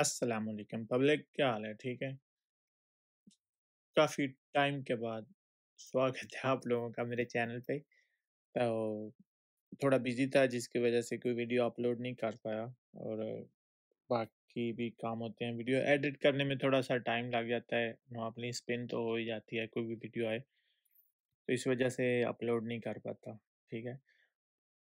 अस्सलाम वालेकुम पब्लिक क्या हाल है ठीक है काफ़ी टाइम के बाद स्वागत है आप लोगों का मेरे चैनल पे तो थोड़ा बिजी था जिसकी वजह से कोई वीडियो अपलोड नहीं कर पाया और बाकी भी काम होते हैं वीडियो एडिट करने में थोड़ा सा टाइम लग जाता है नॉर्मली स्पिन तो हो ही जाती है कोई भी वीडियो आए तो इस वजह से अपलोड नहीं कर पाता ठीक है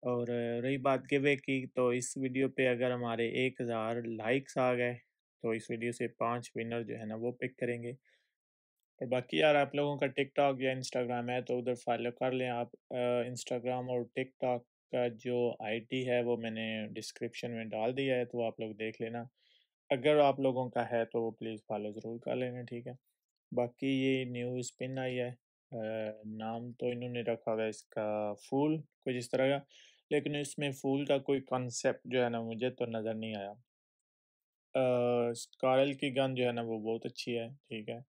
और रही बात गिवे की तो इस वीडियो पे अगर हमारे 1000 लाइक्स आ गए तो इस वीडियो से पांच विनर जो है ना वो पिक करेंगे और बाकी यार आप लोगों का टिकटॉक या इंस्टाग्राम है तो उधर फॉलो कर लें आप इंस्टाग्राम और टिकटॉक का जो आईडी है वो मैंने डिस्क्रिप्शन में डाल दिया है तो आप लोग देख लेना अगर आप लोगों का है तो प्लीज़ फॉलो ज़रूर कर लेना ठीक है बाकी ये न्यू स्पिन आई है आ, नाम तो इन्होंने रखा हुआ है इसका फूल कुछ इस तरह का लेकिन इसमें फूल का कोई कॉन्सेप्ट जो है ना मुझे तो नज़र नहीं आया कारल की गन जो है ना वो बहुत अच्छी है ठीक है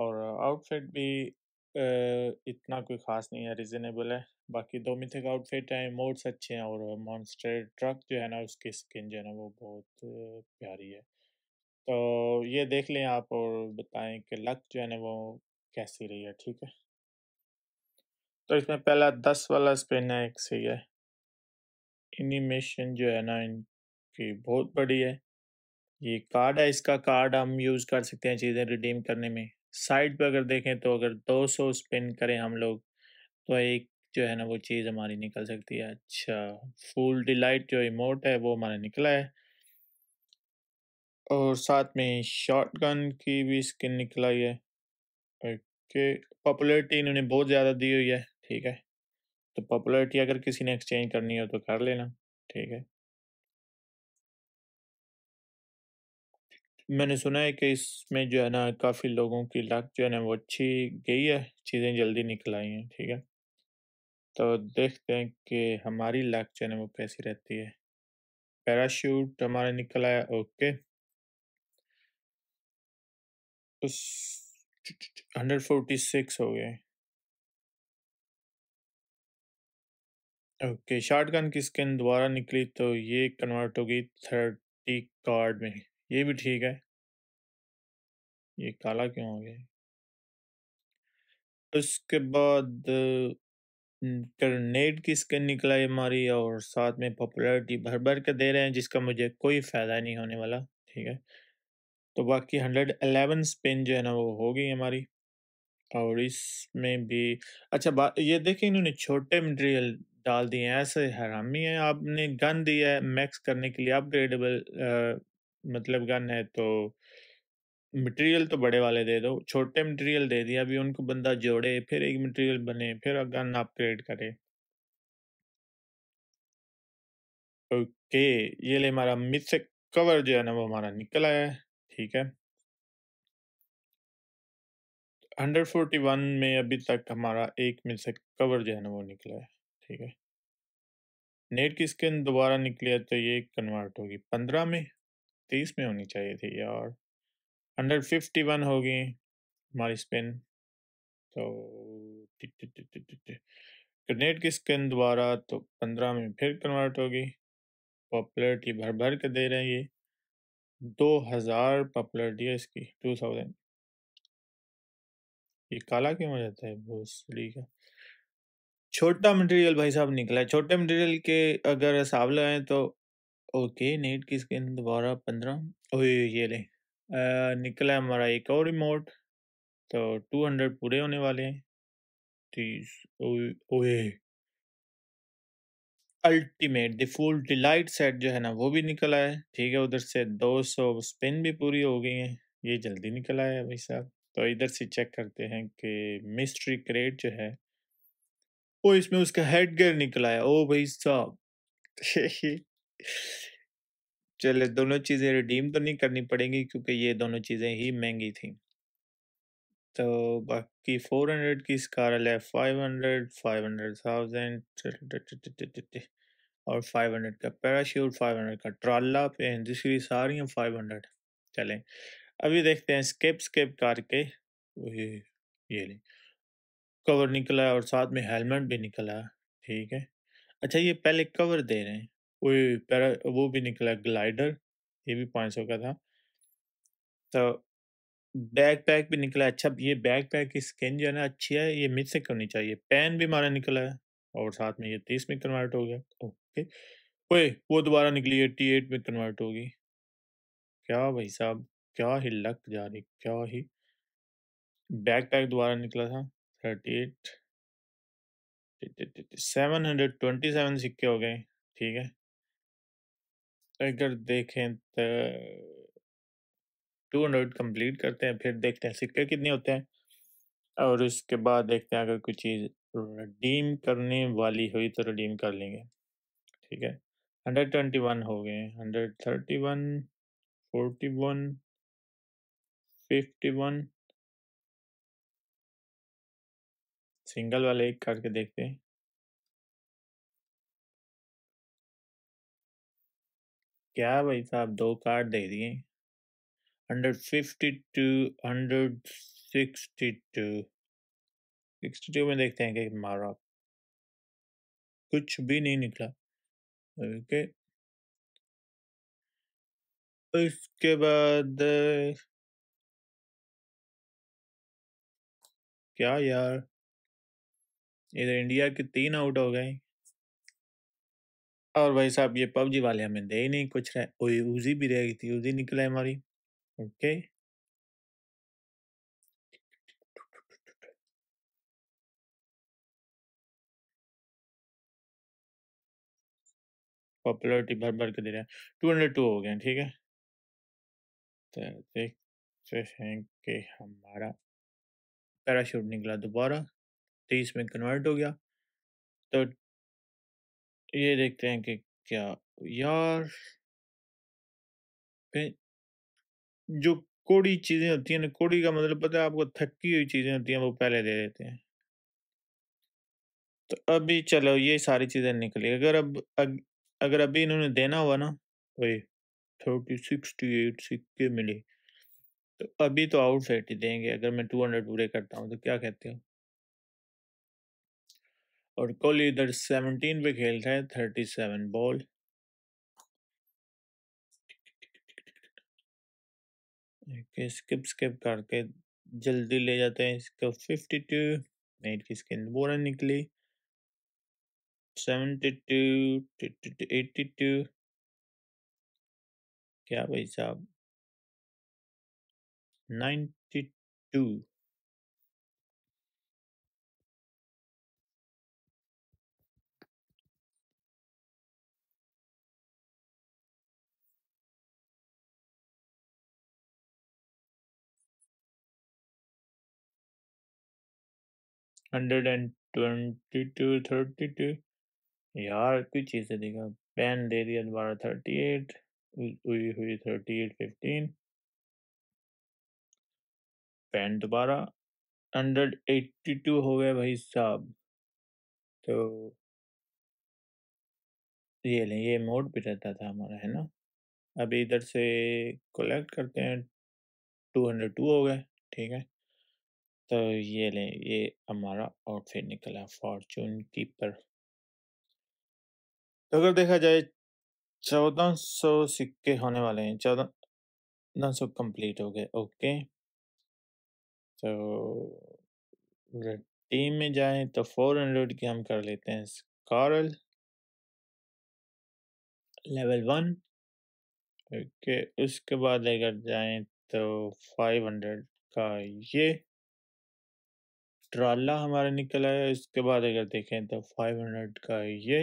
और आउटफिट भी आ, इतना कोई ख़ास नहीं है रिजनेबल है बाकी दो मिथिक आउटफिट हैं मोड्स अच्छे हैं और मॉन्स्टर ट्रक जो है ना उसकी स्किन जो है ना वो बहुत प्यारी है तो ये देख लें आप और बताएं कि लक जो है ना वो कैसी रही है ठीक है तो इसमें पहला दस वाला स्पिन है एक सही है एनिमेशन जो है ना इनकी बहुत बड़ी है ये कार्ड है इसका कार्ड हम यूज़ कर सकते हैं चीज़ें रिडीम करने में साइड पर अगर देखें तो अगर 200 स्पिन करें हम लोग तो एक जो है ना वो चीज़ हमारी निकल सकती है अच्छा फुल डिलाइट जो इमोट है वो हमारा निकला है और साथ में शॉर्ट गन की भी स्किन निकला है ओके पॉपुलरिटी इन्होंने बहुत ज़्यादा दी हुई है ठीक है तो पॉपुलरिटी अगर किसी ने एक्सचेंज करनी हो तो कर लेना ठीक है मैंने सुना है कि इसमें जो है ना काफ़ी लोगों की लक जो है ना वो अच्छी गई है चीज़ें जल्दी निकल आई हैं ठीक है तो देखते हैं कि हमारी लक जो है ना वो कैसी रहती है पैराशूट हमारा निकल आया ओके हंड्रेड फोर्टी सिक्स हो गए ओके शॉटगन की स्किन दोबारा निकली तो ये कन्वर्ट हो गई थर्टी कार्ड में ये भी ठीक है ये काला क्यों हो गया उसके बाद ग्रनेड की स्किन निकला है हमारी और साथ में पॉपुलैरिटी भर भर के दे रहे हैं जिसका मुझे कोई फ़ायदा नहीं होने वाला ठीक है तो बाकी हंड्रेड अलेवन स्पिन जो है ना वो हो गई हमारी और इसमें भी अच्छा बात ये देखें इन्होंने छोटे मटेरियल डाल दिए हैं ऐसे हरामी है आपने गन दिया है मैक्स करने के लिए अपग्रेडेबल मतलब गन है तो मटेरियल तो बड़े वाले दे दो छोटे मटेरियल दे दिया अभी उनको बंदा जोड़े फिर एक मटेरियल बने फिर गन अपग्रेड करे ओके ये ले हमारा मिथ कवर जो है ना वो हमारा निकल आया है ठीक है 141 में अभी तक हमारा एक मिथ से कवर जो है ना वो निकला है ठीक है नेट की स्किन दोबारा निकली है तो ये कन्वर्ट होगी पंद्रह में तीस में होनी चाहिए थी और हंड्रेड फिफ्टी वन होगी हमारी स्पिन तो ग्रेनेड तो की स्किन दोबारा तो पंद्रह में फिर कन्वर्ट होगी पॉपुलरिटी भर भर के दे रहे हैं ये दो हज़ार पॉपुलरिटी है इसकी टू थाउजेंड ये काला क्यों हो जाता है भोसड़ी का छोटा मटेरियल भाई साहब निकला है छोटे मटेरियल के अगर हिसाब लगाएं तो ओके नेट की स्क्रीन दोबारा पंद्रह ओ ये ले आ, निकला है हमारा एक और रिमोट तो टू हंड्रेड पूरे होने वाले हैं तीस ओए ultimate the full delight set जो है ना वो भी निकला है ठीक है उधर से दो सौ स्पिन भी पूरी हो गई हैं ये जल्दी निकला है भाई साहब तो इधर से चेक करते हैं कि मिस्ट्री क्रेट जो है ओ इसमें उसका हेड गेयर निकल आया ओ भाई साहब चले दोनों चीज़ें रिडीम तो नहीं करनी पड़ेंगी क्योंकि ये दोनों चीज़ें ही महंगी थी तो बाकी फोर हंड्रेड की स्कारल है five hundred five hundred thousand और फाइव हंड्रेड का पैराशूट फाइव हंड्रेड का ट्राला पेन दूसरी सारी हैं फाइव हंड्रेड चलें अभी देखते हैं स्केप स्केप करके ये नहीं कवर निकला है और साथ में हेलमेट भी निकला है ठीक है अच्छा ये पहले कवर दे रहे हैं वो पैरा वो भी निकला ग्लाइडर ये भी पाँच सौ का था तो बैक पैक भी निकला अच्छा ये बैक पैक की स्किन जो है ना अच्छी है ये मिस से करनी चाहिए पेन भी हमारा निकला है और साथ में ये तीस में कन्वर्ट हो गया ओके ओए वो दोबारा निकली है टी एट में कन्वर्ट होगी क्या भाई साहब क्या ही लक जा रही क्या ही बैक पैक दोबारा निकला था thirty eight seven hundred twenty seven सिक्के हो गए ठीक है अगर देखें तो टू हंड्रेड कंप्लीट करते हैं फिर देखते हैं सिक्के कितने होते हैं और उसके बाद देखते हैं अगर कोई चीज़ रिडीम करने वाली हुई तो रिडीम कर लेंगे ठीक है हंड्रेड ट्वेंटी वन हो गए hundred thirty one forty one fifty one single वाले एक करके देखते हैं क्या भाई साहब दो कार्ड दे दिए hundred fifty two hundred sixty two sixty two में देखते हैं कि मारो आप कुछ भी नहीं निकला ओके उसके बाद क्या यार इधर इंडिया के तीन आउट हो गए और भाई साहब ये पबजी वाले हमें दे ही नहीं कुछ रहे ओए उजी भी रह गई थी उजी निकला हमारी ओके पॉपुलरिटी भर भर के दे रहे हैं टू हंड्रेड टू हो गए ठीक है तो देखते हैं कि हमारा पैराशूट निकला दोबारा तीस में कन्वर्ट हो गया तो ये देखते हैं कि क्या यार जो कोड़ी चीज़ें होती हैं कोड़ी का मतलब पता है आपको थकी हुई चीज़ें होती हैं वो पहले दे देते हैं तो अभी चलो ये सारी चीज़ें निकली अगर अब अग, अगर अभी इन्होंने देना हुआ ना वही थर्टी सिक्सटी एट सिक्के मिले तो अभी तो आउटसाइड ही देंगे अगर मैं टू हंड्रेड पूरे करता हूँ तो क्या कहते हो और कोहली इधर सेवनटीन पे खेल रहे हैं thirty seven ball skip skip करके जल्दी ले जाते हैं इसको फिफ्टी टू मेट की स्किन वो निकली सेवेंटी टू एट्टी टू क्या भाई साहब ninety two hundred and twenty two thirty two यार कोई चीज़ें देखा पेन दे दिया दोबारा थर्टी एट हुई हुई थर्टी एट फिफ्टीन पेन दोबारा हंड्रेड एट्टी टू हो गए भाई साहब तो ये नहीं ये मोड भी रहता था हमारा है ना अभी इधर से कलेक्ट करते हैं टू हंड्रेड टू हो गए ठीक है तो ये लें ये हमारा आउटफिट निकला फॉर्चून कीपर तो अगर देखा जाए चौदह सौ सिक्के होने वाले हैं चौदह सौ कंप्लीट हो गए ओके तो टीम में जाएं तो फोर हंड्रेड की हम कर लेते हैं कारल लेवल वन ओके उसके बाद अगर जाएं तो फाइव हंड्रेड का ये ट्राला हमारा निकल आया इसके बाद अगर देखें तो 500 का ये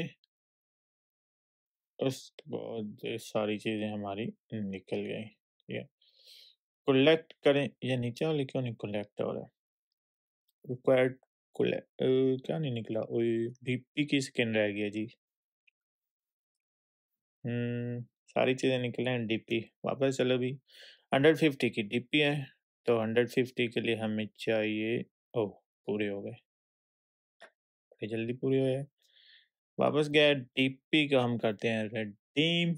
उसके बाद सारी चीज़ें हमारी निकल गई ये कलेक्ट करें ये नीचे वाले क्यों नहीं कलेक्ट हो रहा रिक्वायर्ड कलेक्ट क्या नहीं निकला पी की स्किन रह गया जी हम्म, सारी चीज़ें निकले हैं डीपी वापस चलो भी 150 की डीपी है तो 150 के लिए हमें चाहिए ओ पूरे हो गए बड़े जल्दी पूरे हुए वापस गया डीपी का हम करते हैं रेडीम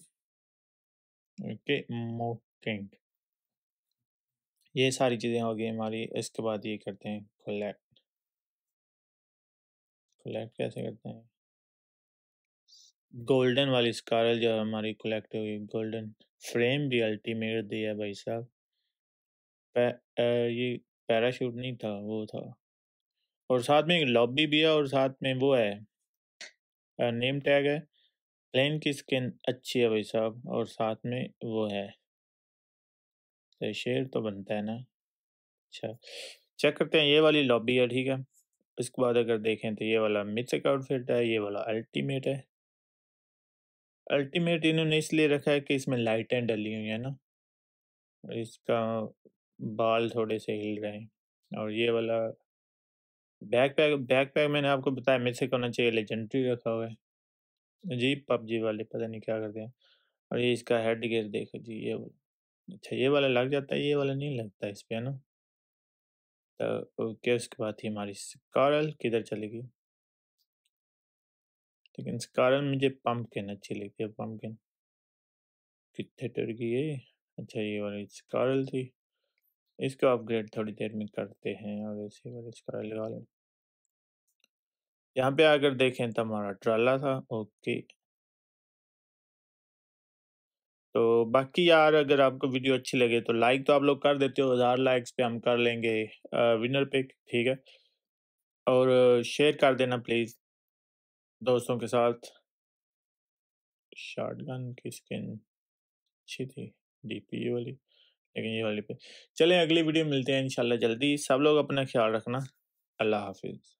ओके मोकिंग ये सारी चीज़ें हो गई हमारी इसके बाद ये करते हैं कलेक्ट कलेक्ट कैसे करते हैं गोल्डन वाली स्कारल जो हमारी कलेक्ट हुई गोल्डन फ्रेम भी अल्टीमेट दिया भाई साहब पै, ये पैराशूट नहीं था वो था और साथ में एक लॉबी भी है और साथ में वो है नेम टैग है प्लेन की स्किन अच्छी है भाई साहब और साथ में वो है तो शेर तो बनता है ना अच्छा चेक करते हैं ये वाली लॉबी है ठीक है इसके बाद अगर देखें तो ये वाला मिथिक आउटफिट है ये वाला अल्टीमेट है अल्टीमेट इन्होंने इसलिए रखा है कि इसमें लाइटें डली हुई है ना इसका बाल थोड़े से हिल रहे हैं और ये वाला बैकपैक बैकपैक मैंने आपको बताया मेरे से करना चाहिए लेजेंडरी रखा हुआ है जी पबजी वाले पता नहीं क्या करते हैं और ये इसका हेड गेयर देखो जी ये अच्छा ये वाला लग जाता है ये वाला नहीं लगता इस पर है ना तो ओके उसके बाद थी हमारी स्कारल किधर चलेगी लेकिन स्कारल मुझे पम्पकिन अच्छी लगती है पम्पकिन कितने डर गई है अच्छा ये वाली स्कारल थी इसको अपग्रेड थोड़ी देर में करते हैं और इसी पर इसका लगा लें यहाँ पे अगर देखें तो हमारा ट्राला था ओके तो बाकी यार अगर आपको वीडियो अच्छी लगे तो लाइक तो आप लोग कर देते हो हज़ार लाइक्स पे हम कर लेंगे विनर पिक ठीक है और शेयर कर देना प्लीज़ दोस्तों के साथ शॉटगन की स्किन अच्छी थी डीपी वाली लेकिन ये वाली पे चलें अगली वीडियो मिलते हैं इंशाल्लाह जल्दी सब लोग अपना ख्याल रखना अल्लाह हाफिज़